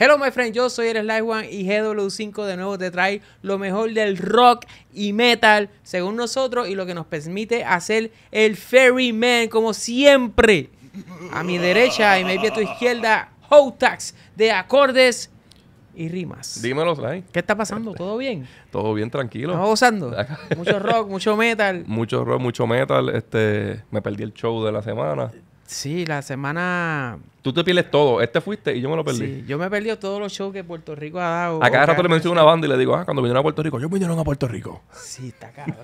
Hello my friend, yo soy el Sly One y GW5 de nuevo te trae lo mejor del rock y metal según nosotros y lo que nos permite hacer el Ferryman como siempre. A mi derecha y maybe a tu izquierda, Hotax de acordes y rimas. Dímelo, Sly. ¿Qué está pasando? ¿Todo bien? Todo bien, tranquilo. ¿Estamos gozando? mucho rock, mucho metal. Mucho rock, mucho metal. Este, me perdí el show de la semana. Sí, la semana. Tú te pierdes todo. Este fuiste y yo me lo perdí. Sí, yo me he todos los shows que Puerto Rico ha dado. A cada rato le menciono una banda y le digo, ah, cuando vinieron a Puerto Rico, yo vinieron a Puerto Rico. Sí, está cabrón.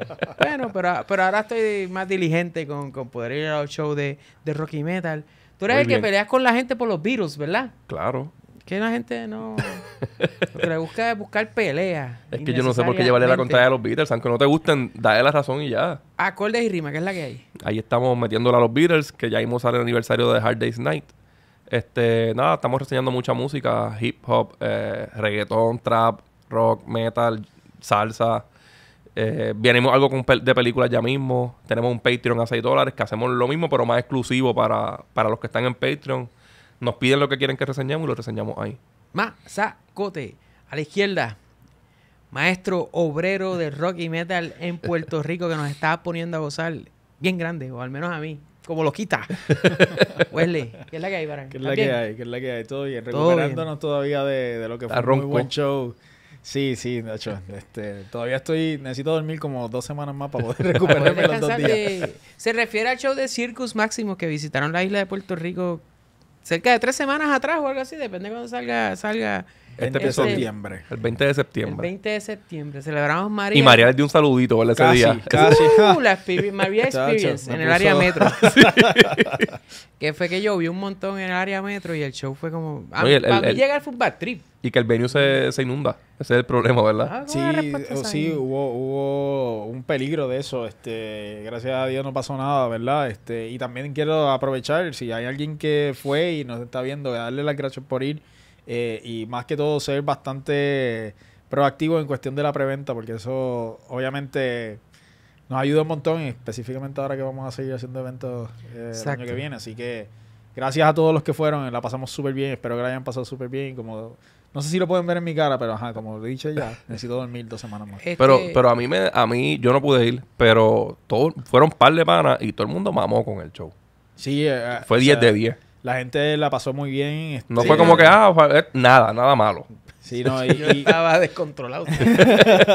bueno, pero, pero ahora estoy más diligente con, poder ir a los shows de, de rock y metal. Tú eres el que peleas con la gente por los virus, ¿verdad? Claro. Que la gente no. lo que le busca es buscar pelea Es que yo no sé por qué llevarle la contraria a los Beatles. Aunque no te gusten, dale la razón y ya. Acordes y rima, que es la que hay. Ahí estamos metiéndola a los Beatles, que ya hemos sale el aniversario de Hard Day's Night. Este, nada, estamos reseñando mucha música, hip hop, eh, reggaeton trap, rock, metal, salsa. Eh, algo de películas ya mismo. Tenemos un Patreon a 6 dólares que hacemos lo mismo, pero más exclusivo para, para los que están en Patreon. Nos piden lo que quieren que reseñemos y lo reseñamos ahí. Mazacote, a la izquierda, maestro obrero de rock y metal en Puerto Rico que nos está poniendo a gozar bien grande, o al menos a mí. Como lo quita. Wesley, ¿qué es la que hay para ¿Qué es la que hay? ¿Qué es la que hay? Todo bien. Recuperándonos todavía de, lo que fue un buen show. Sí, sí, de hecho, este, todavía estoy, necesito dormir como dos semanas más para poder recuperarme los dos días. se refiere al show de Circus Máximo que visitaron la isla de Puerto Rico cerca de tres semanas atrás o algo así, depende de cuando salga, salga este este septiembre. El 20 de septiembre. El 20 de septiembre. Celebramos María. Y María les dio un saludito, ¿verdad? Ese día. Casi. Uh, María Experience en el área metro. que fue que llovió un montón en el área metro y el show fue como. llega el football trip. Y que el venue se, se inunda. Ese es el problema, ¿verdad? Ah, sí, oh, sí hubo, hubo un peligro de eso. Este, gracias a Dios no pasó nada, ¿verdad? Este, y también quiero aprovechar, si hay alguien que fue y nos está viendo, darle las gracias por ir. Eh, y más que todo ser bastante proactivo en cuestión de la preventa, porque eso obviamente nos ayuda un montón, específicamente ahora que vamos a seguir haciendo eventos eh, el año que viene. Así que gracias a todos los que fueron, la pasamos súper bien, espero que la hayan pasado súper bien. Como, no sé si lo pueden ver en mi cara, pero ajá, como lo he dicho ya, necesito dormir dos semanas más. Este pero, pero a mí me, a mí yo no pude ir, pero todo fueron par de panas y todo el mundo mamó con el show. Sí, eh, fue 10 de 10 la gente la pasó muy bien. Este, no fue como que, ah, eh, nada, nada malo. Sí, no, y, estaba descontrolado.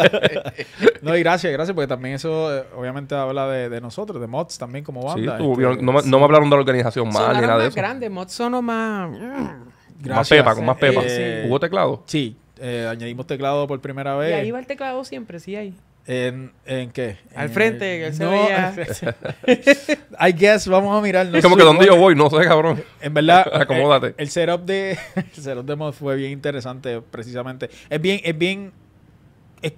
no, y gracias, gracias, porque también eso eh, obviamente habla de, nosotros, de Mods también como banda. Sí, este, no, me hablaron de la organización mal ni nada de eso. grande, Mods son más... Mm, más pepa, con más pepa. Eh, ¿Hubo teclado? Sí, añadimos teclado por primera vez. Y ahí va el teclado siempre, sí ahí. ¿En, qué? Al frente, el, I guess, vamos a mirar. Es como que donde yo voy, no sé, cabrón. En verdad, acomódate. El, setup de mod fue bien interesante, precisamente. Es bien, es bien es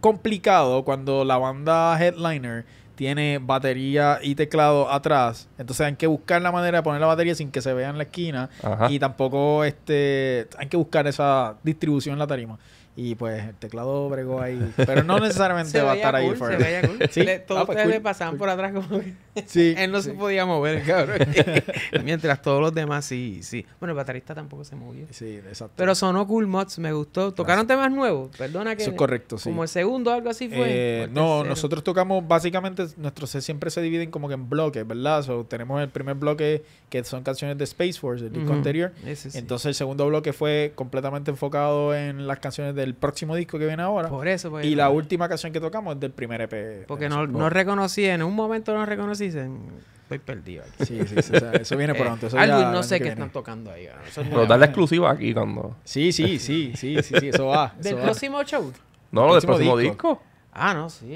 complicado cuando la banda headliner tiene batería y teclado atrás. Entonces hay que buscar la manera de poner la batería sin que se vea en la esquina. Y tampoco este hay que buscar esa distribución en la tarima. Y pues el teclado bregó ahí. Pero no necesariamente va a estar ahí. fuera. se veía ¿Sí? todos ah, pues, ustedes le pasaban por atrás como que... Él no se podía mover, cabrón. Mientras todos los demás sí, sí. Bueno, el baterista tampoco se movió. Sí, exacto. Pero sonó Cool Mods, me gustó. ¿Tocaron temas nuevos? Perdona que. Eso es correcto, sí. Como el segundo, algo así fue. Eh, no, nosotros tocamos, básicamente, nuestros sets siempre se dividen como que en bloques, ¿verdad? tenemos el primer bloque que son canciones de Space Force, el disco anterior. Entonces, el segundo bloque fue completamente enfocado en las canciones del próximo disco que viene ahora. Por eso, pues, Y la última canción que tocamos es del primer EP. Porque no, no reconocí, en un momento no reconocí estoy perdido. Aquí. Sí, sí, sí eso viene eh, pronto. Eso algo no sé qué están tocando ahí. Eso es Pero exclusiva aquí cuando. Sí, sí, sí, sí, sí, sí, eso va. ¿Del próximo show? No, del próximo disco. Ah, no, sí.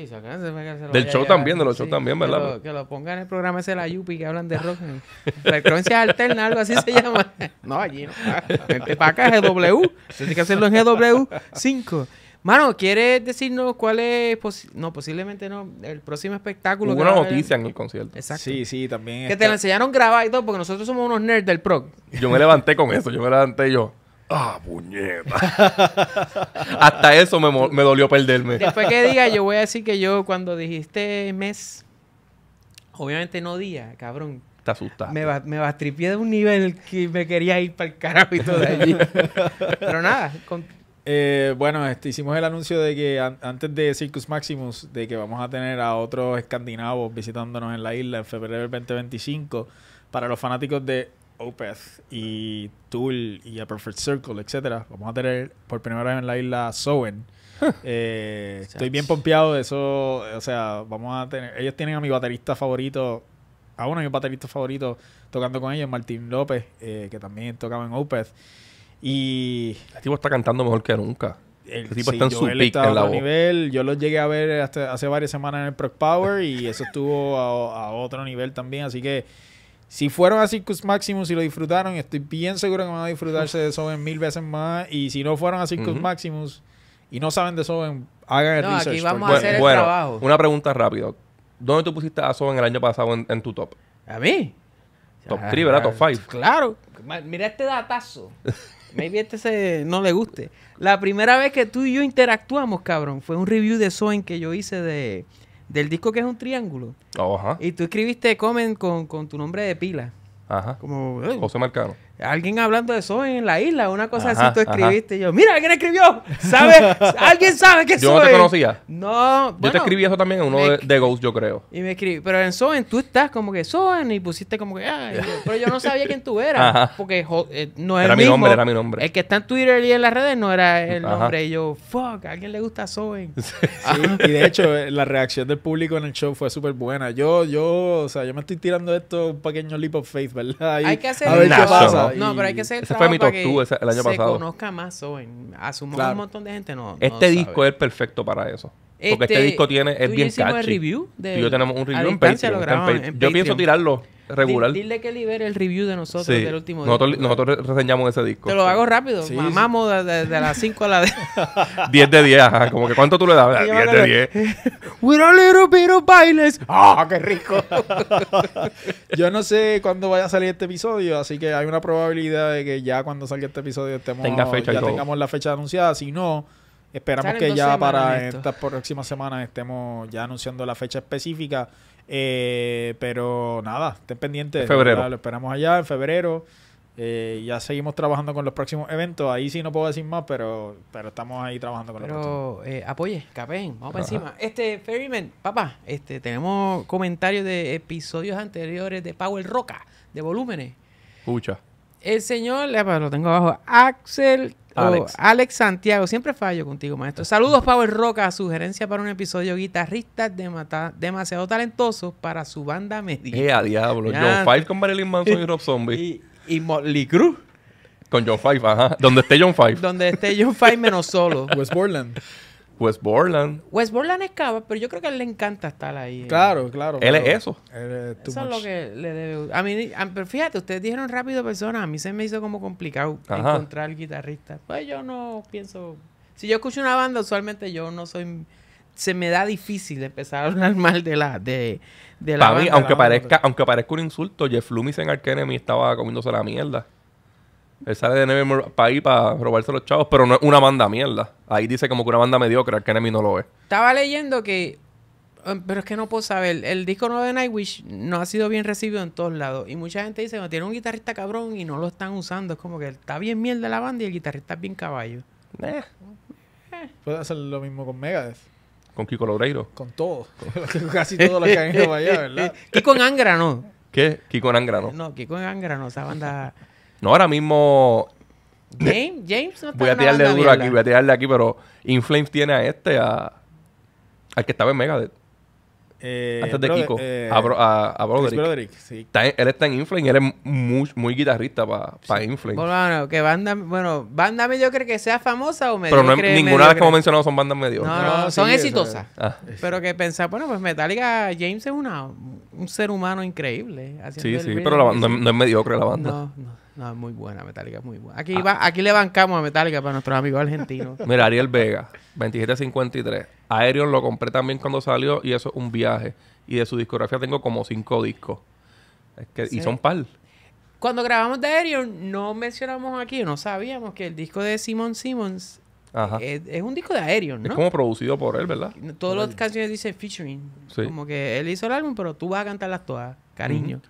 del show también, de los shows también, ¿verdad? que lo, pongan en el programa ese de la Yupi que hablan de rock. Frecuencia alterna, algo así se llama. No, allí no. para acá, GW. Tienes que hacerlo en GW5. Mano, ¿quieres decirnos cuál es, no, posiblemente no, el próximo espectáculo? una noticia en el concierto. Exacto. Sí, sí, también. Que te la enseñaron grabar y todo, porque nosotros somos unos nerds del prog. Yo me levanté con eso, yo me levanté y yo, ¡ah, puñeta! Hasta eso me, dolió perderme. Después que diga, yo voy a decir que yo cuando dijiste mes, obviamente no día, cabrón, te asustaste. Me, me bastripié de un nivel que me quería ir para el carajo y todo de allí. Pero nada, eh, bueno, este, hicimos el anuncio de que antes de Circus Maximus, de que vamos a tener a otros escandinavos visitándonos en la isla en febrero del 2025 para los fanáticos de Opeth y Tool y A Perfect Circle, etcétera. Vamos a tener por primera vez en la isla Soen. Eh, estoy bien pompeado de eso. O sea, vamos a tener. Ellos tienen a mi baterista favorito, a uno de mis bateristas favoritos tocando con ellos, Martín López, eh, que también tocaba en Opeth. Y. El tipo está cantando mejor que nunca. El, tipo está en su peak en la nivel. Yo lo llegué a ver hace varias semanas en el Proc Power y eso estuvo a, otro nivel también. Así que si fueron a Circus Maximus y lo disfrutaron, estoy bien seguro que van a disfrutarse de Soven mil veces más. Y si no fueron a Circus Maximus y no saben de Soven, hagan el no, research. Aquí vamos a hacer el bueno, trabajo. Una pregunta rápida. ¿Dónde tú pusiste a Soven el año pasado en, tu top? ¿A mí? Top 3, ¿verdad? Top 5. Ah, claro. Mira este datazo. Maybe este se, no le guste. La primera vez que tú y yo interactuamos, cabrón, fue un review de Soen que yo hice de, del disco que es un triángulo. Oh, ajá. Y tú escribiste comment con, con tu nombre de pila. Ajá. Como, José Marcano alguien hablando de soy en la isla, una cosa así tú escribiste. Y yo, mira, alguien escribió. ¿Sabe? ¿Alguien sabe que Yo no te conocía. No. Yo te escribí eso también en uno de, Ghost, yo creo. Y me escribí, pero en Soen, tú estás como que Soen. y pusiste como que, pero yo no sabía quién tú eras. Porque eh, no es era mi nombre, era mi nombre. El que está en Twitter y en las redes no era el nombre. yo, fuck, a alguien le gusta Soen? y de hecho, eh, la reacción del público en el show fue súper buena. Yo, yo, o sea, yo me estoy tirando esto un pequeño leap of ¿verdad? Hay que hacer a ver qué pasa. No, pero hay que ser Ese fue mi top el año se conozca más joven. Asumo un montón de gente no. Este disco es perfecto para eso. Porque este, este disco tiene, es bien catchy. El review de, y yo tenemos un review en Patreon, en Patreon. Yo pienso tirarlo regular. Dile, que libere el review de nosotros del último nosotros, Nosotros reseñamos ese disco. Te lo hago rápido. Mamamos De, de, las 5 a las 10 10 de 10, Como que ¿cuánto tú le das? 10 de 10. We're a little bit of bailes. ¡Ah, qué rico! Yo no sé cuándo vaya a salir este episodio, así que hay una probabilidad de que ya cuando salga este episodio estemos, ya tengamos la fecha anunciada. Si no... Esperamos que ya para estas próximas semanas estemos ya anunciando la fecha específica. Eh, pero nada, estén pendientes. febrero. Lo esperamos allá en febrero. Eh, ya seguimos trabajando con los próximos eventos. Ahí sí no puedo decir más, pero, pero estamos ahí trabajando con los próximos. Eh, apoye, capen, vamos para encima. Este, Ferryman, papá, este, tenemos comentarios de episodios anteriores de Power Roca, de volúmenes. Escucha. El señor, lo tengo abajo, Axel Oh, Alex. Santiago, siempre fallo contigo, maestro. Saludos, Power Roca. Sugerencia para un episodio guitarrista de demasiado talentosos para su banda media. ¡Qué eh, a diablo! John Five con Marilyn Manson y Rob Zombie. Y, y Motley Con John Five, ajá. Donde esté John Five. Donde esté John Five menos solo. West Borland. West Borland. West Borland es cava, pero yo creo que a él le encanta estar ahí. Eh. Claro, claro. Él es eso. eso es lo que le debe. A mí, pero fíjate, ustedes dijeron rápido personas. A mí se me hizo como complicado encontrar guitarrista. Pues yo no pienso. Si yo escucho una banda, usualmente yo no soy. Se me da difícil empezar a hablar mal de la, de, de la banda, aunque, parezca, aunque parezca un insulto, Jeff Loomis en Arkenemy estaba comiéndose la mierda. Él sale de Nevermore para ir para robarse los chavos, pero no es una banda mierda. Ahí dice como que una banda mediocre, que Enemy no lo ve Estaba leyendo que. Um, pero es que no puedo saber. El disco nuevo de Nightwish no ha sido bien recibido en todos lados. Y mucha gente dice no tiene un guitarrista cabrón y no lo están usando. Es como que está bien mierda la banda y el guitarrista es bien caballo. Eh. Eh. Puede hacer lo mismo con Megadeth. Con Kiko Loureiro. Con todo. casi todos los que han ido allá, ¿verdad? Kiko en Angra no. ¿Qué? Kiko en Angra no. No, Kiko en Angra no. Esa banda. No, ahora mismo. James, James no está Voy a tirarle duro aquí, voy a tirarle aquí, pero Inflames tiene a este, a, al que estaba en Megadeth. Eh, Antes de Kiko, eh, a, a, Broderick. sí. está en, él está en Inflame, él es muy, guitarrista para Inflames. Bueno, que banda, bueno, banda mediocre que sea famosa o mediocre. Pero no ninguna de las que hemos mencionado son bandas mediocres. No, no, son exitosas. Ah. Pero que pensar, bueno, pues Metallica, James es una, un ser humano increíble. Sí, sí, pero la, no, no, es mediocre la banda. No, no. No, muy buena, Metallica muy buena. Aquí, ah. aquí le bancamos a Metallica para nuestros amigos argentinos. Mira, Ariel Vega, 2753. Aerion lo compré también cuando salió y eso es un viaje. Y de su discografía tengo como cinco discos. que, Y son par. Cuando grabamos de Aerion, no mencionamos aquí, no sabíamos que el disco de Simon Simmons eh, Es, un disco de Aerion, ¿no? Es como producido por él, ¿verdad? Todas las canciones dicen featuring. Como que él hizo el álbum, pero tú vas a cantarlas todas, cariño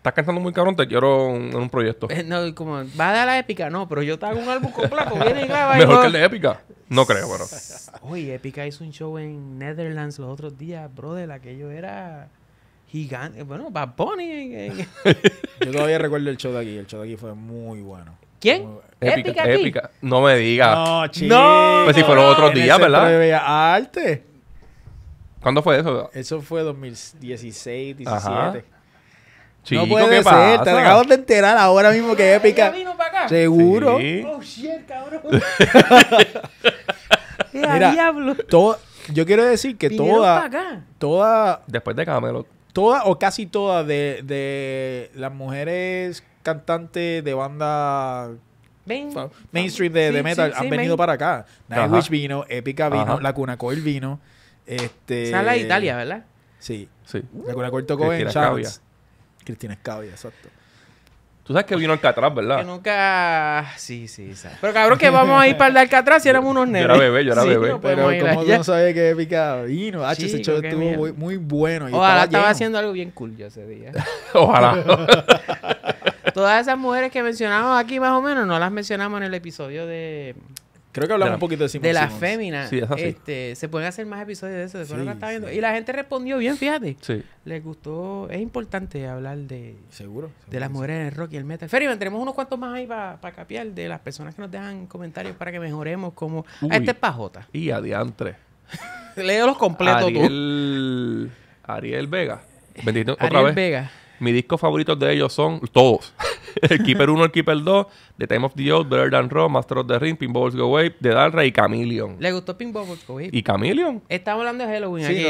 estás cantando muy cabrón, te quiero en un proyecto. Eh, no, como, va a dar la épica, no, pero yo te hago un álbum completo, viene y graba. Mejor que el de épica. No creo, pero... Uy, épica hizo un show en Netherlands los otros días, brother, aquello era gigante. Bueno, Bad Bunny. yo todavía recuerdo el show de aquí, el show de aquí fue muy bueno. ¿Quién? Épica, épica, No me digas. No, chico. No, pues si los otros días, ¿verdad? me Arte. ¿Cuándo fue eso? Eso fue 2016, 17. Ajá no puede ser, te acabas de enterar ahora mismo que épica. Vino para acá? Seguro. Oh shit, cabrón. diablo. yo quiero decir que toda, toda. Después de Camelot. Toda o casi todas de, de las mujeres cantantes de banda mainstream de, metal han venido para acá. Nightwish vino, Epica vino, La Cuna Coil vino. Este... Sala de Italia, ¿verdad? Sí. La Cuna Coil tocó en Charles. Cristina Escabia, exacto. Tú sabes que vino Alcatraz, ¿verdad? Que nunca. Ah, sí, sí, sí. Pero cabrón, que vamos a ir para el de Alcatraz si éramos unos negros. Yo era bebé, yo era bebé. pero como tú no sabes qué épica, vino, H, ah, ese show estuvo muy, bueno. Ojalá estaba, estaba haciendo algo bien cool yo ese día. Ojalá. Todas esas mujeres que mencionamos aquí, más o menos, no las mencionamos en el episodio de Creo que hablamos un poquito de Simon De las féminas. este, se pueden hacer más episodios de eso. Y la gente respondió bien, fíjate. Sí. Les gustó. Es importante hablar de... Seguro. de las mujeres en el rock y el metal. Feri tenemos unos cuantos más ahí para capiar de las personas que nos dejan comentarios para que mejoremos como... Ah, este es Pajota. Y adiantre. Leo los completos tú. Ariel Vega. Bendito, otra vez. Vega. mi disco favorito de ellos son todos. el Keeper 1, el Keeper 2, The Time of the Old, Bird and Raw, Master of the Ring, Pinballs Go Wave, The Dalra y Chameleon. ¿Le gustó Pinballs Go Wave? ¿Y Chameleon? Estamos hablando de Halloween aquí.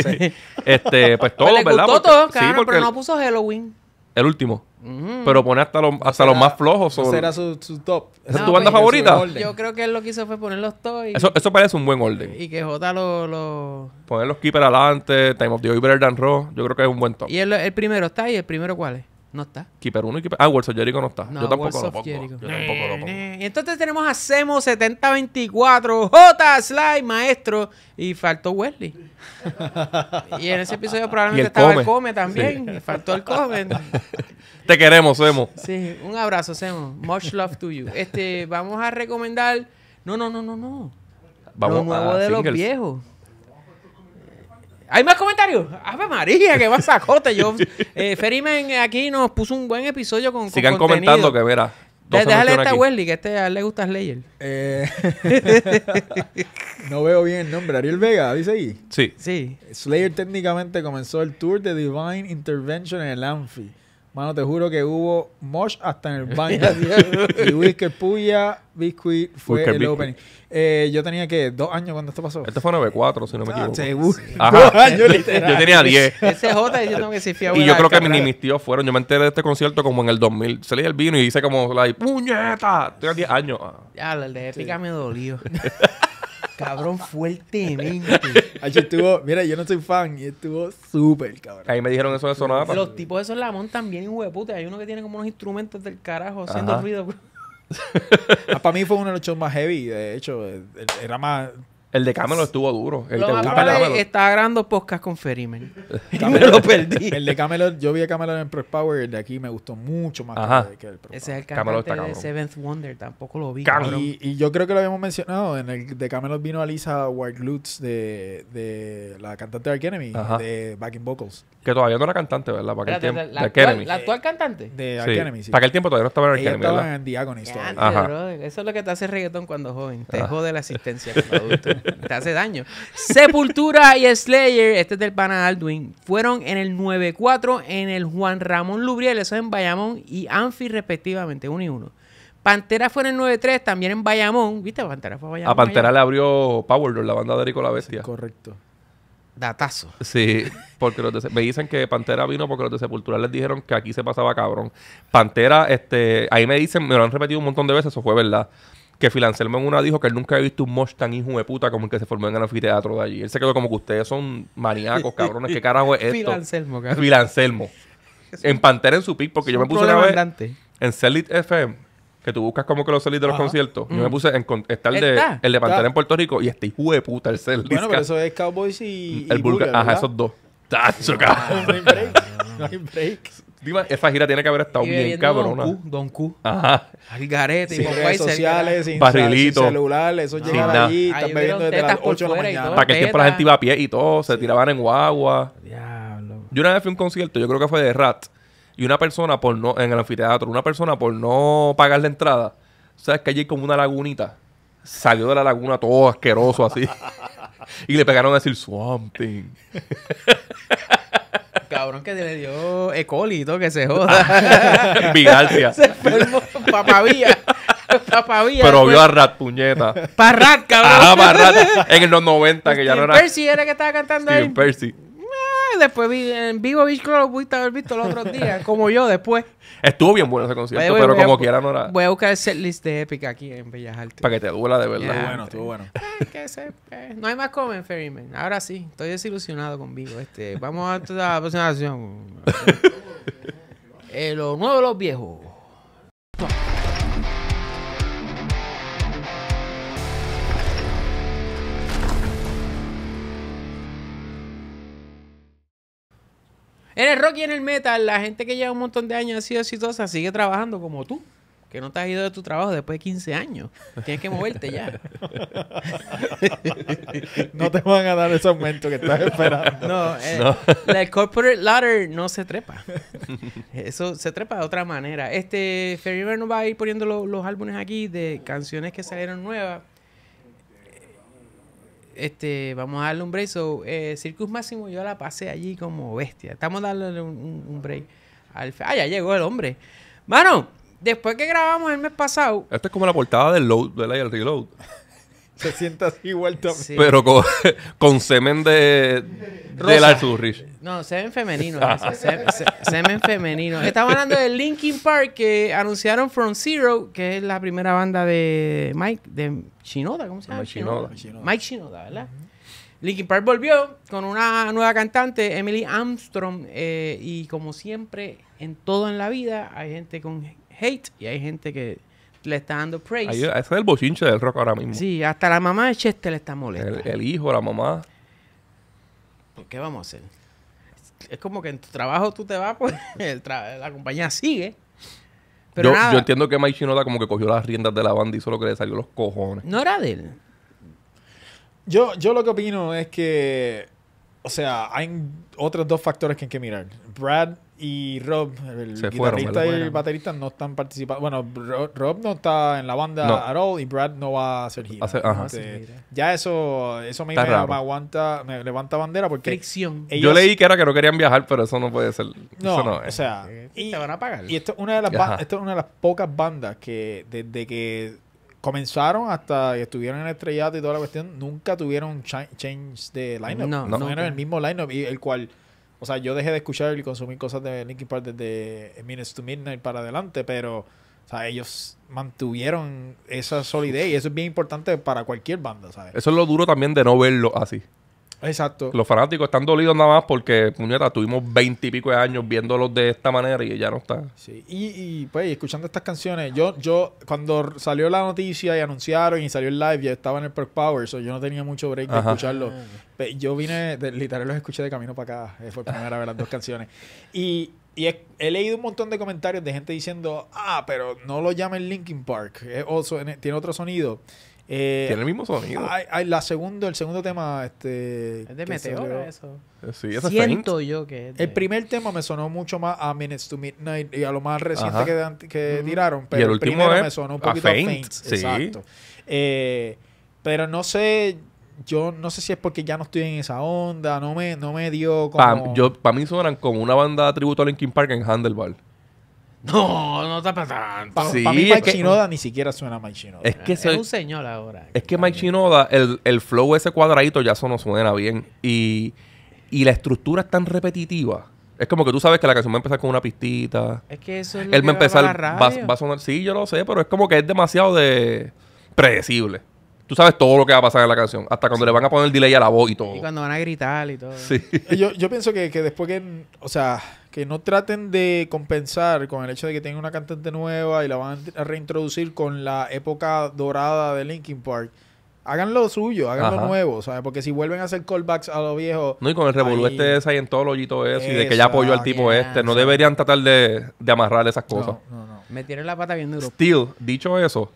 sé. este, pues, pues todo, ¿verdad? Le gustó todo, claro, pero no puso Halloween. El último. Pero pone hasta los, más flojos. Será era su, top? ¿Esa es tu banda pues, favorita? Yo creo que él lo que hizo fue poner los top. eso, parece un buen orden. Y que Jota lo, Poner los keeper adelante, Time of the Old, Bird and Raw. Yo creo que es un buen top. ¿Y el, el primero está ahí? ¿El primero cuál es? No está. Keeper 1 y Keeper. Ah, Wilson Jericho no está. yo tampoco lo pongo. Yo tampoco lo pongo. Y entonces tenemos a Semo 7024, J Slide, maestro. Y faltó Wesley. y en ese episodio probablemente estaba el Come también. faltó el Come. Te queremos, Semo. Sí, un abrazo, Semo. Much love to you. Este, vamos a recomendar. No, no, no, no, no. Vamos lo nuevo de los viejos. ¿Hay más comentarios? ¡Ave María, qué sacote! Yo, eh, Ferimen aquí nos puso un buen episodio con. Sigan comentando que verá. Déjale esta Wesley, que este, a él le gusta Slayer. Eh, no veo bien el nombre. Ariel Vega, dice ahí. Sí. sí. Slayer técnicamente comenzó el tour de Divine Intervention en el Anfi. Mano, te juro que hubo mosh hasta en el baño. y Whisker Puya, Biscuit fue el opening. Eh, yo tenía que dos años cuando esto pasó. Este fue 9-4, si no me ah, equivoco. años literal. Yo tenía 10. Ese J yo fui a volar. Y yo creo que ni mis tíos fueron. Yo me enteré de este concierto como en el 2000. Salí el vino y hice como, like, ¡puñeta! Tenía 10 años. Ah. Ya, el de épica me dolió. Cabrón, fuertemente. Ay, estuvo, mira, yo no soy fan y estuvo súper, cabrón. Ahí me dijeron eso de sonada. Los tipos esos Solamón también, bien, puta. Hay uno que tiene como unos instrumentos del carajo haciendo ruido. ah, para mí fue uno de los shows más heavy, de hecho. Eh, era más el de Camelot estuvo duro. El de está grabando podcast con Ferryman. Camelo me lo perdí. El de Camelot, yo vi a Camelot en Pro Power, el de aquí me gustó mucho más que el Pro Ese es el cantante de Seventh Wonder, tampoco lo vi. Y, y, yo creo que lo habíamos mencionado, en el de Camelot vino Alisa White de, de, la cantante de Arkenemy, de Backing Vocals. Que todavía no era cantante, ¿verdad? Para aquel tiempo. La, actual, la actual cantante. De Arkenemy, sí. Para aquel tiempo todavía no estaba en Arkenemy, ¿verdad? Estaba en Diagonist. Eso es lo que te hace reggaetón cuando joven. Te jode la asistencia como adulto. te hace daño. Sepultura y Slayer, este es del pana Alduin fueron en el 9-4 en el Juan Ramón Lubriel, eso es en Bayamón y Anfi respectivamente, 1 y uno Pantera fue en el 9-3, también en Bayamón. ¿Viste? Pantera fue a Bayamón. A Pantera le abrió Power la banda de Rico la Bestia. correcto. Datazo. Sí, porque me dicen que Pantera vino porque los de Sepultura les dijeron que aquí se pasaba cabrón. Pantera, este, ahí me dicen, me lo han repetido un montón de veces, eso fue verdad que Filancelmo en una dijo que él nunca había visto un mosh tan hijo de puta como el que se formó en el anfiteatro de allí. Él se quedó como que ustedes son maníacos, cabrones. ¿Qué carajo es esto? Filancelmo. cabrón. En Pantera en su pick, porque yo me puse una vez en Celit FM, que tú buscas como que los Cellit de los conciertos. Yo me puse en está el de, Pantera en Puerto Rico y este hijo de puta, el Celit. Bueno, pero eso es Cowboys y, el Ajá, esos dos. Tacho, cabrón. No hay break. No hay break. Dime, esa gira tiene que haber estado bien cabrona. Don Q, Don Q. Ajá. Al garete, sin redes sociales, sin, celulares eso no. allí, desde las 8 de la mañana. Para que tiempo la gente iba a pie y todo, se tiraban en guagua. Diablo. Yo una vez fui a un concierto, yo creo que fue de Rat, y una persona por no, en el anfiteatro, una persona por no pagar la entrada, sabes que allí hay como una lagunita. Salió de la laguna todo asqueroso así. y le pegaron a decir Swamping cabrón que le dio E. coli y todo, que se joda. Vigarcia. se enfermó, papavía. Papavía. Pero vio a Rat, puñeta. Para cabrón. Ah, En los 90 que ya no era. Percy era que estaba cantando ahí. Percy después vi, en vivo Beach Club lo pudiste haber visto los otros días, como yo después. Estuvo bien bueno ese concierto, pero como quiera no era. Voy a buscar el setlist de épica aquí en Bellas Artes. Para que te duela de verdad. bueno, estuvo bueno. Este, eh, no hay más comen, Ferryman. Ahora sí, estoy desilusionado vivo Este, vamos a la próxima acción. eh, los viejos. En el rock y en el metal, la gente que lleva un montón de años ha sido exitosa sigue trabajando como tú. Que no te has ido de tu trabajo después de 15 años. No Tienes que moverte ya. no te van a dar ese aumento que estás esperando. No, el eh, corporate ladder no se trepa. Eso se trepa de otra manera. Este, Ferry nos va a ir poniendo los álbumes aquí de canciones que salieron nuevas este, vamos a darle un break. Eh, Circus Máximo, yo la pasé allí como bestia. Estamos dándole un, break. Al ah, ya llegó el hombre. bueno después que grabamos el mes pasado. Esto es como la portada del Load, del Reload se sientas igual también. Pero con, semen de, de la Ulrich. No, semen femenino. semen, femenino. Estamos hablando de Linkin Park que anunciaron From Zero, que es la primera banda de Mike, de Shinoda, ¿cómo se llama? Mike Shinoda. ¿verdad? Linkin Park volvió con una nueva cantante, Emily Armstrong, eh, y como siempre, en todo en la vida hay gente con hate y hay gente que le está dando praise. ese es el bochinche del rock ahora mismo. Sí, hasta la mamá de Chester le está molesta. El, hijo, la mamá. ¿Qué vamos a hacer? Es como que en tu trabajo tú te vas, pues la compañía sigue. Pero yo, entiendo que Mike Shinoda como que cogió las riendas de la banda y solo que le salió los cojones. No era de él. Yo, yo lo que opino es que, o sea, hay otros dos factores que hay que mirar. Brad y Rob, el guitarrista y el baterista, no están participando. Bueno, Rob no está en la banda at all y Brad no va a ser este, gira. ya eso, eso me, me, aguanta, me levanta bandera porque. Yo leí que era que no querían viajar, pero eso no puede ser. No, O sea, y, te van a pagar. Y esto es una de las esto es una de las pocas bandas que desde que comenzaron hasta que estuvieron en estrellato y toda la cuestión, nunca tuvieron change de lineup. No, no, no, no. Eran el mismo lineup y el cual o sea, yo dejé de escuchar y consumir cosas de Linkin Park desde Minutes to Midnight para adelante, pero o ellos mantuvieron esa solidez y eso es bien importante para cualquier banda, ¿sabes? Eso es lo duro también de no verlo así. Exacto. Los fanáticos están dolidos nada más porque, muñeca, tuvimos veintipico de años viéndolos de esta manera y ya no está. Sí, y, pues escuchando estas canciones, yo, yo cuando salió la noticia y anunciaron y salió el live, yo estaba en el Perk Power, yo no tenía mucho break de escucharlo. Ah. Yo vine, de, literal los escuché de camino para acá, eh, fue la primera vez las dos canciones. Y he, leído un montón de comentarios de gente diciendo, ah, pero no lo llamen Linkin Park, tiene otro sonido. Eh, Tiene el mismo sonido. la segundo, el segundo tema, este. Es de Meteora eso. Sí, Siento yo que. Es El primer tema me sonó mucho más a Minutes to Midnight y a lo más reciente que, que tiraron. Pero y el, último primero me sonó un poquito a Faint. Exacto. Eh, pero no sé. Yo no sé si es porque ya no estoy en esa onda, no me, no me dio como... Para mí sonan como una banda de tributo a Linkin Park en Handlebar. No, no está para tanto. Para mí Mike Shinoda ni siquiera suena a Mike Shinoda. Es que es soy... un señor ahora. Es que Mike Shinoda, el, el, flow ese cuadradito ya eso no suena bien. Y, la estructura es tan repetitiva. Es como que tú sabes que la canción va a empezar con una pistita. Es que eso es lo Él que va a Va, sonar... Sí, yo lo sé, pero es como que es demasiado de... predecible. Tú sabes todo lo que va a pasar en la canción. Hasta cuando le van a poner el delay a la voz y todo. Y cuando van a gritar y todo. yo, pienso que, que después que... O sea que no traten de compensar con el hecho de que tienen una cantante nueva y la van a reintroducir con la época dorada de Linkin Park. Hagan lo suyo, hagan lo nuevo, ¿sabes? Porque si vuelven a hacer callbacks a lo viejo. No, y con el revolú este de Scientology y todo eso, y de que ya apoyó al tipo este, no deberían tratar de, de amarrar esas cosas. No, no, no. Me tienen la pata bien duro. Still, dicho eso,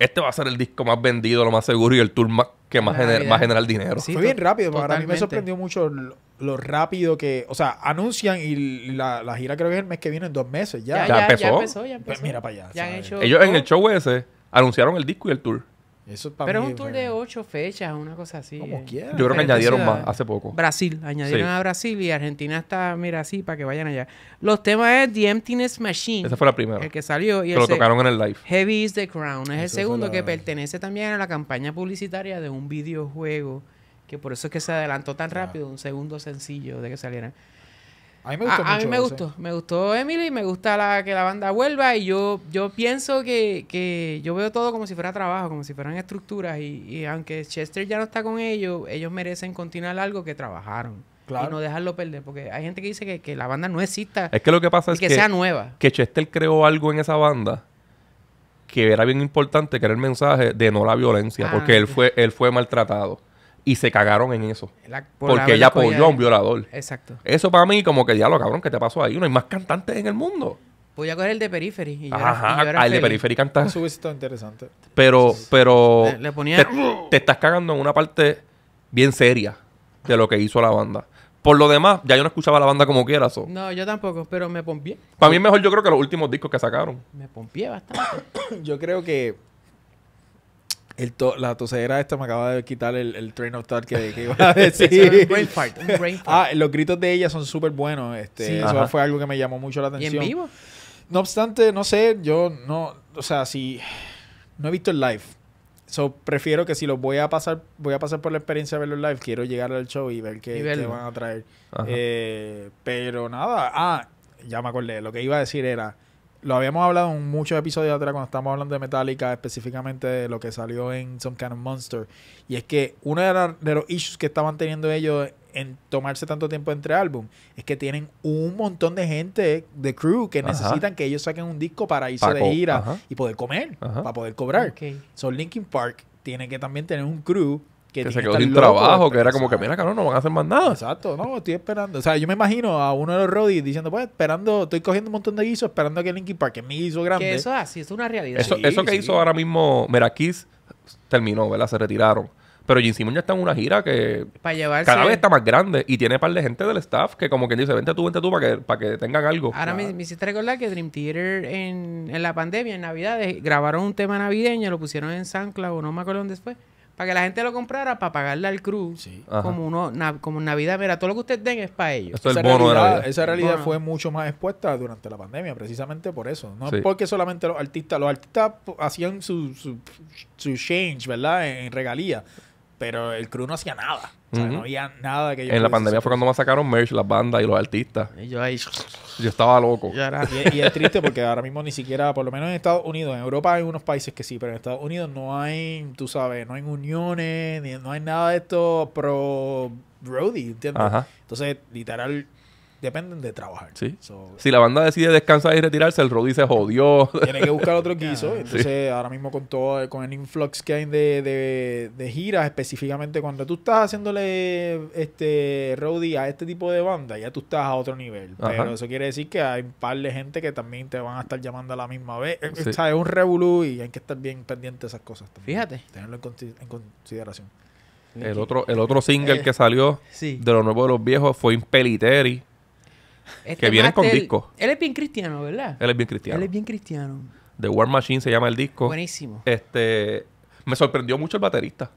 este va a ser el disco más vendido, lo más seguro, y el tour más, que más, genera más generar dinero. Sí, Fue bien rápido, para mí me sorprendió mucho lo, rápido que, o sea, anuncian y la, gira creo que es el mes que viene, en dos meses ya. Ya, empezó. ya pues empezó, Pues mira para allá. Ellos en el show ese anunciaron el disco y el tour. Pero es un tour de ocho fechas, una cosa así. Como Yo creo que añadieron más hace poco. Brasil, añadieron a Brasil y Argentina está, mira, así para que vayan allá. Los temas es The Emptiness Machine. Esa fue la primera. El que salió. Y lo tocaron en el live. Heavy is the Crown. Es el segundo que pertenece también a la campaña publicitaria de un videojuego. Que por eso es que se adelantó tan rápido, un segundo sencillo de que salieran. A mí me gustó. mí me gustó. Me gustó Emily, me gusta la, que la banda vuelva y yo, yo pienso que, yo veo todo como si fuera trabajo, como si fueran estructuras y, y aunque Chester ya no está con ellos, ellos merecen continuar algo que trabajaron. y no dejarlo perder. Porque hay gente que dice que, la banda no exista. Es que lo que pasa es que, sea nueva. Que Chester creó algo en esa banda que era bien importante, que era el mensaje de no la violencia, porque ah, él fue, él fue maltratado y se cagaron en eso. porque ella apoyó a un violador. Exacto. Eso para mí, como que ya lo cabrón, ¿qué te pasó ahí? No hay más cantantes en el mundo. Voy a coger el de Periphery. Y yo Ajá, era, ah, de Periphery canta. Eso hubiese interesante. Pero, pero. Le, ponía... te, estás cagando en una parte bien seria de lo que hizo la banda. Por lo demás, ya yo no escuchaba la banda como quiera. No, yo tampoco, pero me pompié. Para mí mejor, yo creo que los últimos discos que sacaron. Me pompié bastante. yo creo que la tosedera esta me acaba de quitar el, el train of thought que, iba a decir. Ah, los gritos de ella son súper buenos. Este, Eso fue algo que me llamó mucho la atención. en vivo? No obstante, no sé, yo no, o sea, si no he visto el live. So, prefiero que si lo voy a pasar, voy a pasar por la experiencia de verlo en live, quiero llegar al show y ver qué, te van a traer. Eh, pero nada, ah, ya me acordé, lo que iba a decir era lo habíamos hablado en muchos episodios atrás cuando estábamos hablando de Metallica, específicamente de lo que salió en Some Kind of Monster. Y es que uno de, los issues que estaban teniendo ellos en tomarse tanto tiempo entre álbum es que tienen un montón de gente de crew que necesitan que ellos saquen un disco para irse de gira y poder comer, para poder cobrar. Okay. So Linkin Park tiene que también tener un crew que, se quedó sin trabajo, que era como que, mira, cabrón, no van a hacer más nada. Exacto, no, estoy esperando. O sea, yo me imagino a uno de los roadies diciendo, pues, esperando, estoy cogiendo un montón de guisos, esperando a que Linkin Park, que me hizo grande. Que eso es así, es una realidad. Eso, eso que hizo ahora mismo, Merakis terminó, ¿verdad? Se retiraron. Pero Jim Simon ya está en una gira que para cada vez está más grande y tiene par de gente del staff que como quien dice, vente tú, vente tú para que, para que tengan algo. Ahora me, hiciste recordar que Dream Theater en, en la pandemia, en Navidad, grabaron un tema navideño, lo pusieron en SoundCloud, no me acuerdo dónde fue para que la gente lo comprara para pagarle al cruz como uno como Navidad mira todo lo que ustedes den es para ellos esa, realidad, fue mucho más expuesta durante la pandemia precisamente por eso no es porque solamente los artistas los artistas hacían su, su, change verdad en, en pero el crew no hacía nada. O sea, no había nada que yo... En la pandemia fue cuando más sacaron merch, las bandas y los artistas. Y yo ahí... Yo estaba loco. Y, es triste porque ahora mismo ni siquiera, por lo menos en Estados Unidos, en Europa hay unos países que sí, pero en Estados Unidos no hay, tú sabes, no hay uniones, ni, no hay nada de esto pro Brody, ¿entiendes? Entonces, literal, dependen de trabajar. si la banda decide descansar y retirarse, el roadie se jodió. Tiene que buscar otro guiso. Ah. Entonces, ahora mismo con todo, con el influx que hay de, de, giras, específicamente cuando tú estás haciéndole este roadie a este tipo de banda, ya tú estás a otro nivel. Pero eso quiere decir que hay un par de gente que también te van a estar llamando a la misma vez. es un revolú y hay que estar bien pendiente de esas cosas también. Fíjate. Tenerlo en consideración. El otro, el otro single eh, que salió de los nuevos de los viejos fue Impeliteri que viene con disco. Él es bien cristiano, ¿verdad? Él es bien cristiano. Él es bien cristiano. The War Machine se llama el disco. Buenísimo. Este, me sorprendió mucho el baterista.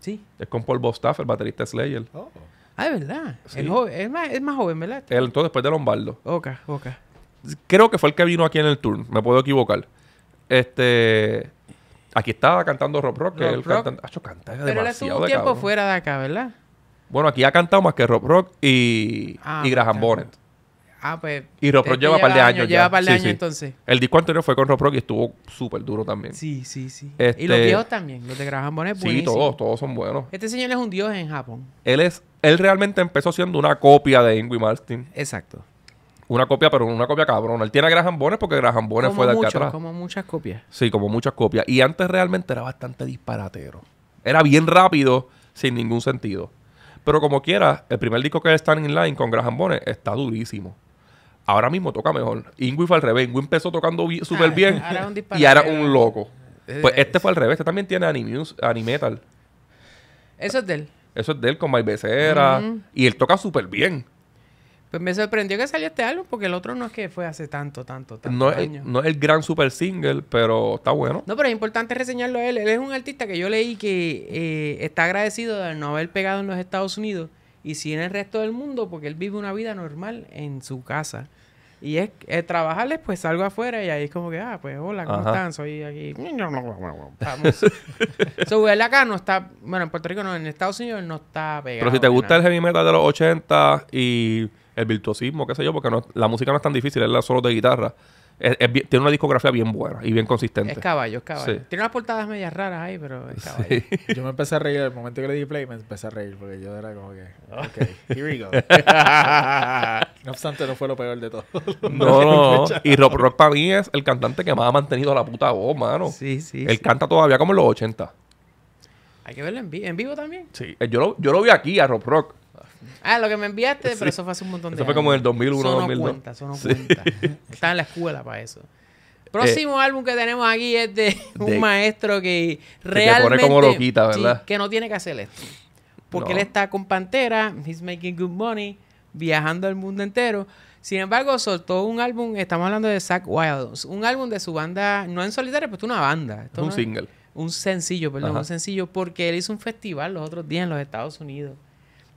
Sí. Es con Paul Bostaff, el baterista Slayer. Oh. Ah, de verdad. es, más, joven, ¿verdad? Él entonces después de Lombardo. Ok, ok. Creo que fue el que vino aquí en el tour. Me puedo equivocar. Este... Aquí estaba cantando Rock. Rock, él Pero tiempo fuera de acá, ¿verdad? Bueno, aquí ha cantado más que rock Rock y, ah, y Graham Bonnet. Ah, pues. Y Rob Rock este lleva un par de años. Lleva un par de años, entonces. El disco anterior fue con Rob Rock y estuvo súper duro también. Sí, sí, sí. Y los este, viejos también. Los de Graham Bonnet, Sí, todos, todos son buenos. Este señor es un dios en Japón. Él es. Él realmente empezó siendo una copia de Ingrid Martin. Exacto. Una copia, pero una copia cabrón. Él tiene a Graham Bonnet porque Graham Bonnet fue de acá atrás. Como muchas copias. Sí, como muchas copias. Y antes realmente era bastante disparatero. Era bien rápido, sin ningún sentido. Pero como quiera, el primer disco que es en in Line con Graham Bonnet está durísimo. Ahora mismo toca mejor. Ingui fue al revés. Ingui empezó tocando ah, súper bien y era un loco. Eh, pues eh, este fue al revés. Este también tiene anime Animetal. Eso es de él. Eso es de él con My Y él toca súper bien. Pues me sorprendió que salió este álbum porque el otro no es que fue hace tanto, tanto, tanto no no es el gran super single, pero está bueno. No, pero es importante reseñarlo a él. Él es un artista que yo leí que eh, está agradecido de no haber pegado en los Estados Unidos y si en el resto del mundo porque él vive una vida normal en su casa. Y es eh, trabajarles, pues salgo afuera y ahí es como que, ah, pues hola, ¿cómo están? Soy aquí. so, acá no está, bueno, en Puerto Rico no, en Estados Unidos no está pegado. Pero si te gusta el heavy metal de los 80 y el virtuosismo, qué sé yo, porque no, la música no es tan difícil, es la solo de guitarra tiene una discografía bien buena y bien consistente. Es caballo, es caballo. Tiene unas portadas medias raras ahí, pero es caballo. Yo me empecé a reír. El momento que le di play, me empecé a reír porque yo era como que. Ok, here we go. no obstante, no fue lo peor de todo. no, no. no. Y Rob Rock para mí es el cantante que más ha mantenido la puta voz, mano. Sí, sí. Él canta todavía como en los 80. Hay que verlo en, en vivo también. Sí, eh, yo lo, yo lo vi aquí a Rob Rock. Ah, lo que me enviaste, pero eso fue hace un montón de años. Eso fue como en el 2001, 2002. cuenta, no Estaba en la escuela para eso. Próximo eh. álbum que tenemos aquí es de un maestro que realmente... Que pone como loquita, ¿verdad? que no tiene que hacer esto. Porque él está con Pantera, he's making good money, viajando al mundo entero. Sin embargo, soltó un álbum, estamos hablando de Zack Wild, un álbum de su banda, no en solitario, pero pues es una banda. un single. un sencillo, perdón, un sencillo, porque él hizo un festival los otros días en los Estados Unidos.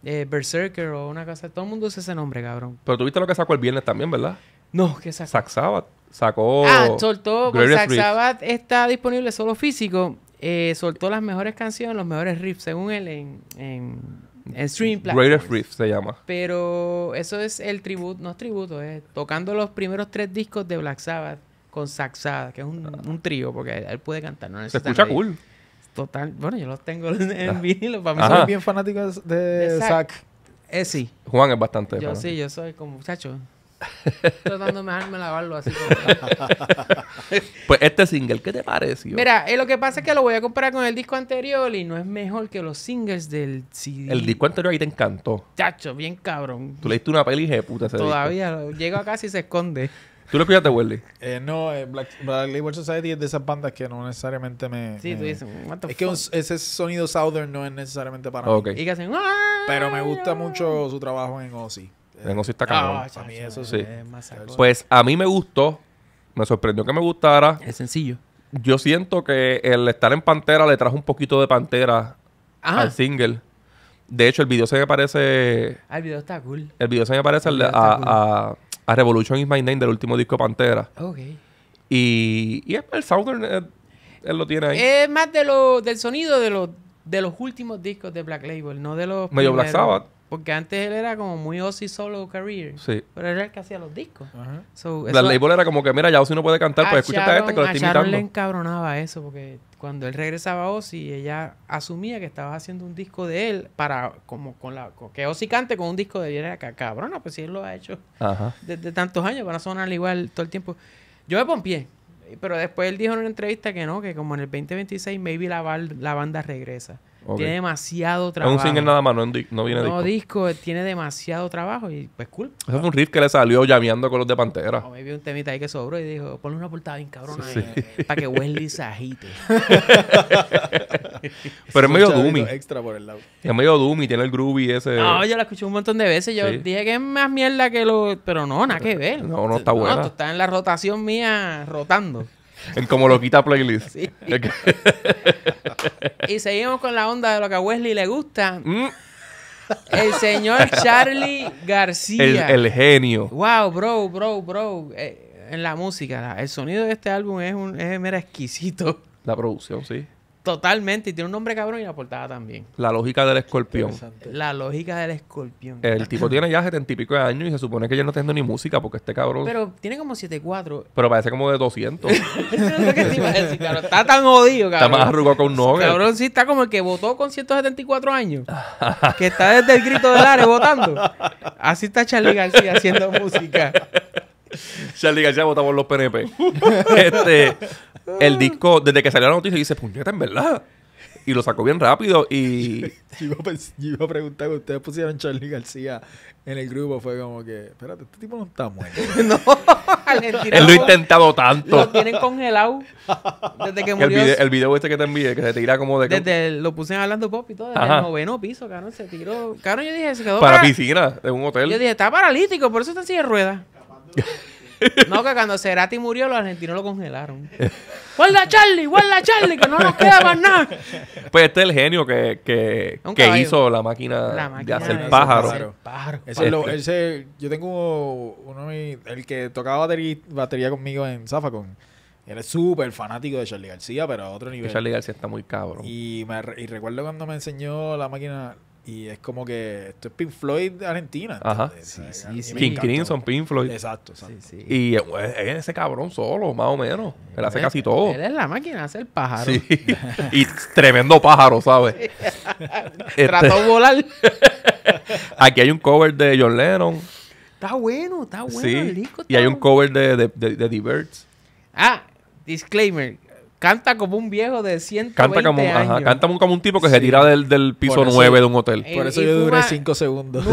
Eh, Berserker o una cosa. Todo el mundo usa ese nombre, cabrón. Pero tuviste lo que sacó el viernes también, ¿verdad? No, que sacó. Zack Sabbath sacó. Ah, soltó. Pues, Zack Sabbath está disponible solo físico. Eh, soltó las mejores canciones, los mejores riffs, según él, en, en, Greatest Riff se llama. Pero eso es el tributo, no es tributo, es tocando los primeros tres discos de Black Sabbath con Zack Sabbath, que es un, ah. trío, porque él puede cantar, Se escucha cool total. Bueno, yo los tengo en ah. vinilo. Para mí soy bien fanático de, Zack. Zac. Eh, sí. Juan es bastante. Yo sí, yo soy como muchacho. tratando de dejarme lavarlo así. pues este single, ¿qué te pareció? Mira, eh, lo que pasa es que lo voy a comparar con el disco anterior y no es mejor que los singles del CD. El disco anterior ahí te encantó. Chacho, bien cabrón. Tú le diste una peli de puta ese Todavía disco? llega a y se esconde. ¿Tú lo escuchaste, Welly? Eh, no, eh, Black, Black Labor Society es de esas bandas que no necesariamente me... Sí, tú dices, Es que ese sonido Southern no es necesariamente para okay. mí. Y que hacen... Ah". Pero me gusta mucho su trabajo en Ozzy. En Ozzy está ah, cabrón. Ah, a mí eso sí. Es pues a mí me gustó. Me sorprendió que me gustara. Es sencillo. Yo siento que el estar en Pantera le trajo un poquito de Pantera al single. De hecho, el video se me parece. Ah, el video está cool. El video se me parece al a, a Revolution Is My Name del último disco Pantera. Ok. Y, y el Southern, eh, él, lo tiene ahí. Es más de del sonido de los, de los últimos discos de Black Label, no de los. Medio Black Sabbath. Porque antes él era como muy Ozzy solo career. Sí. Pero era el que hacía los discos. la label era como que, mira, ya Ozzy no puede cantar, pues escúchate a este que lo estoy imitando. A le encabronaba eso, porque cuando él regresaba a Ozzy, ella asumía que estaba haciendo un disco de él para, como, con la, que Ozzy cante con un disco de él. Era cabrona, pues si él lo ha hecho desde tantos años, para sonar igual todo el tiempo. Yo me pompié. Pero después él dijo en una entrevista que no, que como en el 2026 maybe la, la banda regresa. Tiene demasiado trabajo. Es un single nada más, no, viene disco no, disco. tiene demasiado trabajo y pues cool. Eso fue un riff que le salió llameando con los de Pantera. O me vi un temita ahí que sobró y dijo, ponle una portada bien cabrona eh, para que Wesley se agite. Pero es medio doomy. Es medio doomy, tiene el groovy ese. No, yo lo escuché un montón de veces. Yo dije que es más mierda que lo... Pero no, nada que ver. No, no está bueno. No, tú estás en la rotación mía rotando en como lo quita playlist. Sí. y seguimos con la onda de lo que a Wesley le gusta. Mm. El señor Charlie García. El, genio. Wow, bro, bro, bro. Eh, en la música, el sonido de este álbum es, un, es mera exquisito. La producción, sí. Totalmente, y tiene un nombre cabrón y la portada también. La lógica del escorpión. La lógica del escorpión. El tipo tiene ya 70 y pico de años y se supone que ya no está ni música porque este cabrón. Pero tiene como 7'4. Pero parece como de 200. Está tan jodido, cabrón. Está más arrugado con un Cabrón, sí, está como el que votó con 174 años. que está desde el grito de Lares votando. Así está Charlie García haciendo música. Charlie García vota por los PNP. este, el disco, desde que salió la noticia, dice, puñeta, en verdad. Y lo sacó bien rápido y... yo, iba a, preguntar iba a preguntar, ustedes pusieron Charlie García en el grupo, fue como que, espérate, este tipo no está muerto. no. Él lo ha intentado tanto. Lo tienen congelado desde que murió. El video, este que te envié, que se tira como de... Desde lo puse Hablando Pop y todo, desde el noveno piso, caro, se tiró. Caro yo dije, se quedó para... para... piscina, de un hotel. Yo dije, está paralítico, por eso está en silla de ruedas. No, que cuando Cerati murió, los argentinos lo congelaron. ¡Guarda Charlie! ¡Guarda Charlie! ¡Que no nos queda nada! Pues este es el genio que, que, que hizo la máquina, de hacer pájaro. Este. Ese, yo tengo uno de El que tocaba batería, conmigo en Zafacon. Él es súper fanático de Charlie García, pero a otro nivel. Charlie García está muy cabrón. Y, me, y recuerdo cuando me enseñó la máquina y es como que esto es Pink Floyd de Argentina. Ajá. Sí, sí, sí, King Crimson, Pink Floyd. Exacto, exacto. Y es, ese cabrón solo, más o menos. Él hace casi todo. Él es la máquina, hace el pájaro. y tremendo pájaro, ¿sabes? Trató este. de volar. Aquí hay un cover de John Lennon. Está bueno, está bueno el y hay un cover de, de, de The Birds. Ah, disclaimer. Canta como un viejo de 120 canta como, años. canta como un tipo que se tira del, del piso 9 de un hotel. Eh, por eso yo duré 5 segundos.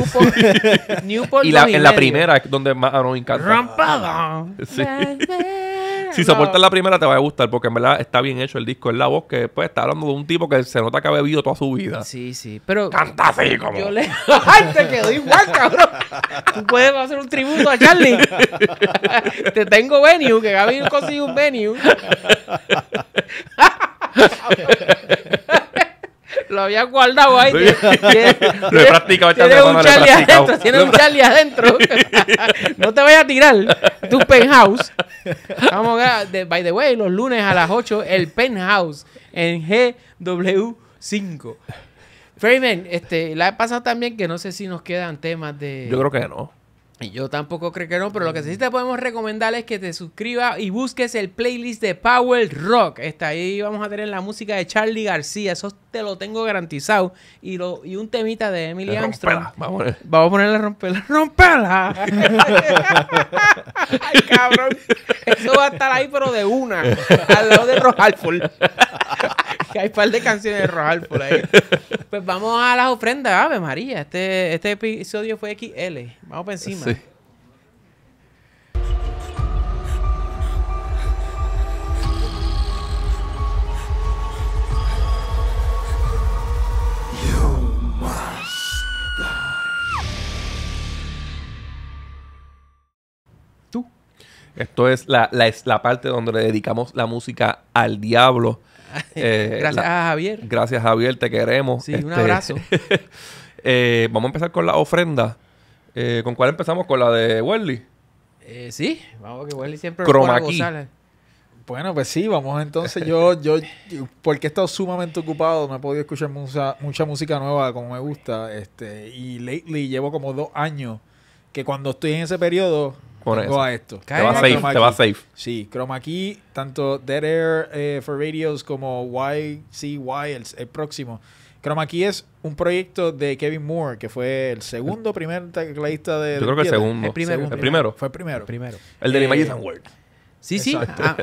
y en la primera es donde más Aroin canta. Rampada. Sí. si soportas la primera, te va a gustar, porque en verdad está bien hecho el disco. Es la voz que pues, está hablando de un tipo que se nota que ha bebido toda su vida. Sí, sí. Pero. Canta así como. Yo le... ¡Ay, te quedó igual, cabrón! Tú puedes hacer un tributo a Charlie. te tengo venue, que Gaby consiguió un venue. lo había guardado ahí. lo he practicado tiene un Charlie adentro. no te vayas a tirar. Tu penthouse. Vamos a, by the way, los lunes a las 8, el penthouse en GW5. Freeman, este, la he pasado también que no sé si nos quedan temas de. Yo creo que no. Y yo tampoco creo que no, pero lo que sí mm. te podemos recomendar es que te suscribas y busques el playlist de Power Rock. Está ahí, vamos a tener la música de Charlie García, eso te lo tengo garantizado. Y, lo, y un temita de Emily Armstrong. Vamos a, vamos a ponerle romperla. ¡Romperla! ¡Ay, cabrón! Eso va a estar ahí, pero de una, al lado de Rojalford. Hay un par de canciones de Rojal por ahí. Pues vamos a las ofrendas, Ave María. Este, este episodio fue XL. Vamos por encima. Sí. Esto es la, la, es la parte donde le dedicamos la música al diablo. Eh, gracias a Javier. Gracias, Javier, te queremos. Sí, un este, abrazo. Eh, vamos a empezar con la ofrenda. Eh, ¿Con cuál empezamos? ¿Con la de Welly? sí, vamos que Welly siempre Croma bueno, pues sí, vamos entonces. Yo, yo, porque he estado sumamente ocupado, no he podido escuchar mucha, música nueva como me gusta. Este, y lately llevo como dos años que cuando estoy en ese periodo, con A esto. Te va safe, te va Sí, Chroma Key, tanto Dead Air eh, for Radios como YCY, el, el próximo. Chroma Key es un proyecto de Kevin Moore, que fue el segundo primer tecladista de. Yo creo que el segundo. El primero. El Fue el primero. El, primero. el de eh, Imagine World. Sí, sí,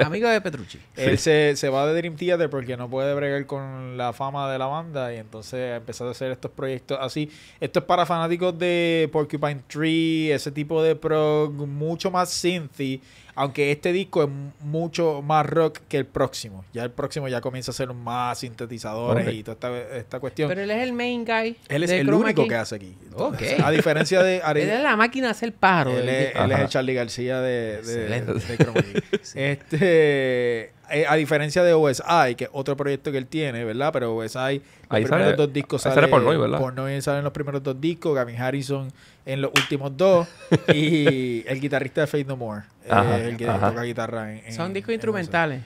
amigo de Petrucci. Él se, va de Dream Theater porque no puede bregar con la fama de la banda y entonces ha empezado a hacer estos proyectos así. Esto es para fanáticos de Porcupine Tree, ese tipo de prog, mucho más synthy aunque este disco es mucho más rock que el próximo. Ya el próximo ya comienza a ser más sintetizadores y toda esta, esta, cuestión. Pero él es el main guy. Él es el único que hace aquí. Ok. A diferencia de Él es la máquina de hacer paro. Él, es, él es, el Charlie García de, de, Este eh, a diferencia de OSI, que es otro proyecto que él tiene, ¿verdad? Pero OSI, ahí primeros sale, dos discos salen. por Noy, ¿verdad? Por Noy salen los primeros dos discos. Gavin Harrison en los últimos dos y el guitarrista de Faith No More, eh, el que toca guitarra. ¿Son discos instrumentales?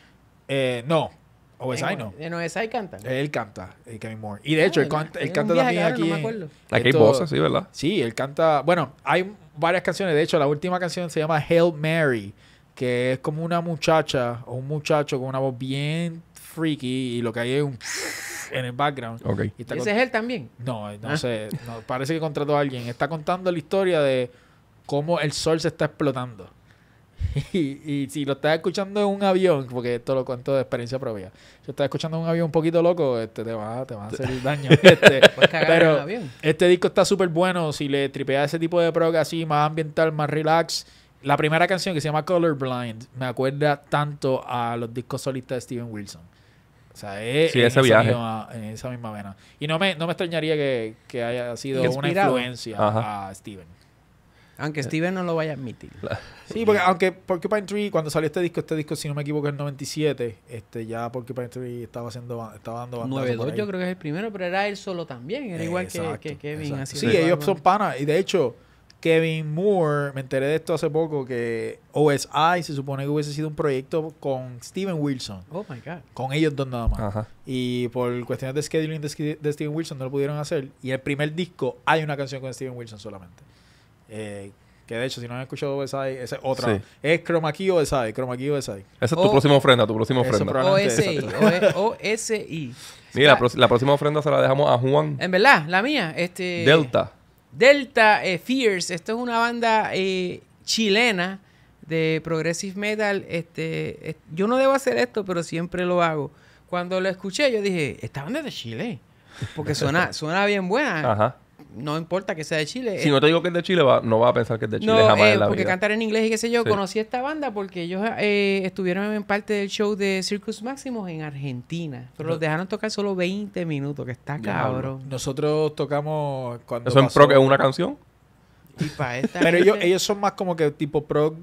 Eh, no, OSI no. En OSI canta. Él canta, el eh, Kevin Moore. Y de hecho, él ah, canta, también aquí. la aquí hay voces, sí, ¿verdad? Sí, él canta. Bueno, hay varias canciones. De hecho, la última canción se llama Hail Mary, que es como una muchacha o un muchacho con una voz bien freaky y lo que hay es un en el background. ese es él también? No, no ah. sé. parece que contrató a alguien. Está contando la historia de cómo el sol se está explotando. Y, si lo estás escuchando en un avión, porque esto lo cuento de experiencia propia, si estás escuchando en un avión un poquito loco, este, te, va, a hacer daño. Este, pero este disco está súper bueno. Si le tripeas ese tipo de prog así, más ambiental, más relax. La primera canción que se llama Colorblind me acuerda tanto a los discos solistas de Steven Wilson sea, es en, ese viaje. esa misma vena. Y no me, extrañaría que, haya sido una influencia a Steven. Aunque Steven no lo vaya a admitir. Sí, porque aunque Porcupine Tree, cuando salió este disco, este disco, si no me equivoco, es el 97, este, ya Porcupine Tree estaba, haciendo, estaba dando 9-2 yo creo que es el primero, pero era él solo también. Era eh, igual que, Kevin. sí, ellos son panas. Y de hecho, Kevin Moore, me enteré de esto hace poco, que OSI se supone que hubiese sido un proyecto con Steven Wilson. Oh, my God. Con ellos dos nada más. Y por cuestiones de scheduling de, Steven Wilson no lo pudieron hacer. Y el primer disco hay una canción con Steven Wilson solamente. Eh, que de hecho, si no han escuchado OSI, esa es otra. Es Chroma Key OSI, Chroma OSI. Esa es tu oh. próxima ofrenda, tu próxima ofrenda. OSI, OSI. E, Mira, la, la próxima ofrenda se la dejamos a Juan. En verdad, la mía, este... Delta. Delta eh, Fierce, esto es una banda eh, chilena de progressive metal. Este, yo no debo hacer esto, pero siempre lo hago. Cuando lo escuché, yo dije, esta banda es de Chile. Porque suena, suena bien buena. Ajá no importa que sea de Chile. Si eh, no te digo que es de Chile, no va a pensar que es de Chile jamás eh, porque cantar en inglés y qué sé yo. Conocí esta banda porque ellos eh, estuvieron en parte del show de Circus Máximos en Argentina. Pero los dejaron tocar solo 20 minutos, que está cabrón. Nosotros tocamos cuando ¿Eso en pro es una canción? Pero ellos, son más como que tipo pro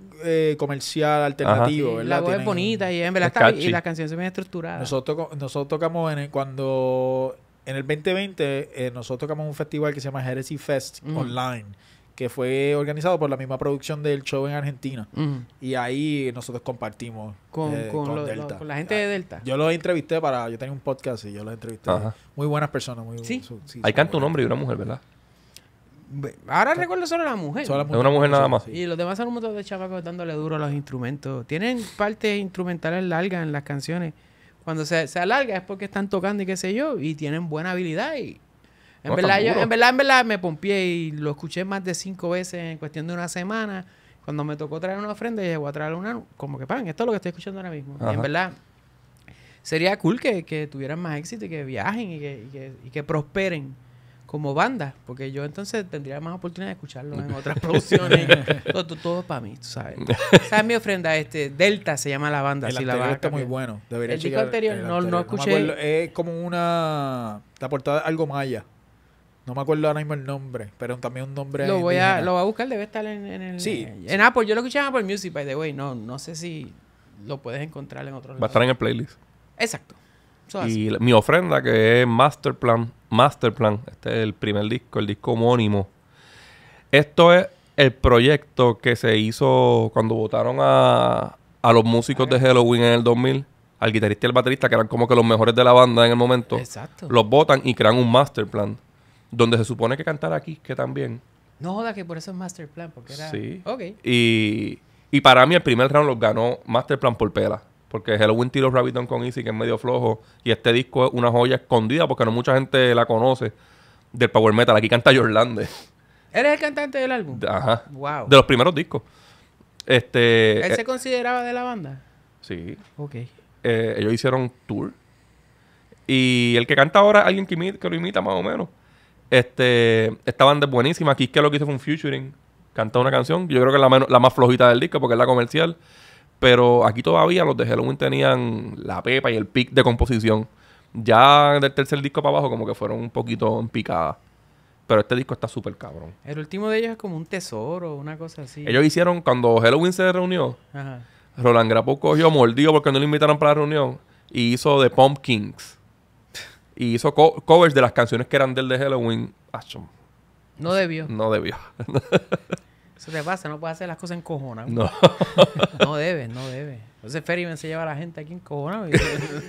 comercial, alternativo, ¿verdad? La voz es bonita y en verdad y las canciones se ve estructurada. Nosotros, tocamos cuando en el 2020 eh, nosotros tocamos un festival que se llama Heresy Fest online que fue organizado por la misma producción del show en Argentina. Y ahí nosotros compartimos eh, con, la gente de Delta. Yo los entrevisté para... Yo tenía un podcast y yo los entrevisté. Muy buenas personas. Muy, ¿Sí? ahí canta un hombre y una mujer, ¿verdad? Ahora recuerdo solo la mujer. Solo la mujer. una mujer nada más. Y los demás son un montón de chavacos dándole duro a los instrumentos. Tienen partes instrumentales largas en las canciones cuando se, alarga es porque están tocando y qué sé yo, y tienen buena habilidad. Y en, oh, verdad, yo, en verdad, en verdad, me pompié y lo escuché más de cinco veces en cuestión de una semana. Cuando me tocó traer una ofrenda, y voy a traer una, como que pan, esto es lo que estoy escuchando ahora mismo. en verdad, sería cool que, tuvieran más éxito y que viajen que, y que prosperen como banda, porque yo entonces tendría más oportunidad de escucharlo en otras producciones. todo, para mí, tú sabes. Esa es mi ofrenda. Este, Delta se llama la banda. El está muy bueno. el disco anterior, no, no escuché. es como una... La portada algo maya. No me acuerdo ahora mismo el nombre, pero también un nombre. Lo voy a, lo a buscar, debe estar en, en el. En Apple, yo lo escuché en Apple Music, by the way. No, no sé si lo puedes encontrar en otros Va a estar en el playlist. Exacto y mi ofrenda, que es Masterplan, Masterplan, este es el primer disco, el disco homónimo. Esto es el proyecto que se hizo cuando votaron a, los músicos de Halloween en el 2000, al guitarrista y al baterista, que eran como que los mejores de la banda en el momento. Exacto. Los votan y crean un Masterplan, donde se supone que cantar aquí, que también. No joda que por eso es Masterplan, porque era... Sí. Ok. Y, para mí el primer round los ganó Masterplan por pela porque Halloween tiro Rabbiton con Easy, que es medio flojo, y este disco es una joya escondida porque no mucha gente la conoce del Power Metal. Aquí canta Jorlande. ¿Eres el cantante del álbum? Ajá. De los primeros discos. Este, ¿Él eh, se consideraba de la banda? Sí. Ok. Eh, ellos hicieron tour. Y el que canta ahora, alguien que, lo imita más o menos. Este, esta banda es buenísima. Aquí es que lo que hizo fue un featuring. Canta una canción. Yo creo que es la más flojita del disco porque es la comercial. Pero aquí todavía los de Halloween tenían la pepa y el pic de composición. Ya del tercer disco para abajo, como que fueron un poquito en picada. Pero este disco está súper cabrón. El último de ellos es como un tesoro, una cosa así. Ellos hicieron, cuando Halloween se reunió, Roland Grapo cogió mordido porque no lo invitaron para la reunión y hizo The Pumpkins. y hizo covers de las canciones que eran del de Halloween. No debió. No debió. Eso te pasa, no puedes hacer las cosas en No. no debes, no debes. Entonces Ferryman se lleva a la gente aquí en cojona.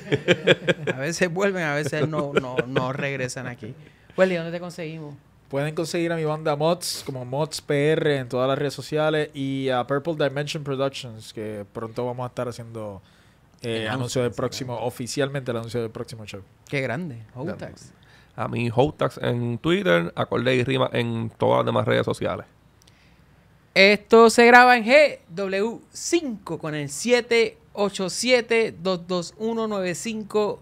a veces vuelven, a veces no, no, no regresan aquí. Welly, ¿dónde te conseguimos? Pueden conseguir a mi banda Mods como Mods PR en todas las redes sociales y a Purple Dimension Productions, que pronto vamos a estar haciendo eh, anuncio del próximo, oficialmente el anuncio del próximo show. Qué grande, Hotax. A mi Hotax en Twitter, a y rima en todas las demás redes sociales. Esto se graba en GW5 con el 787-221-9530.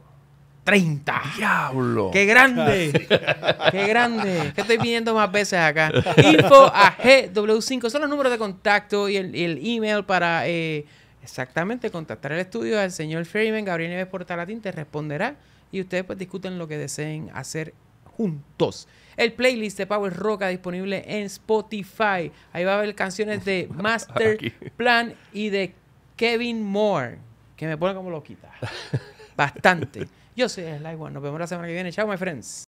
diablo ¡Qué grande! Ah, ¡Qué grande! Que estoy pidiendo más veces acá. Info a GW5. Son los números de contacto y el, email para eh, exactamente contactar el estudio al señor Freeman, Gabriel Neves Portalatín te responderá y ustedes pues discuten lo que deseen hacer juntos. El playlist de Power Roca disponible en Spotify. Ahí va a haber canciones de Master Plan y de Kevin Moore, que me pone como loquita. Bastante. Yo soy Sly One. Nos vemos la semana que viene. Chao, my friends.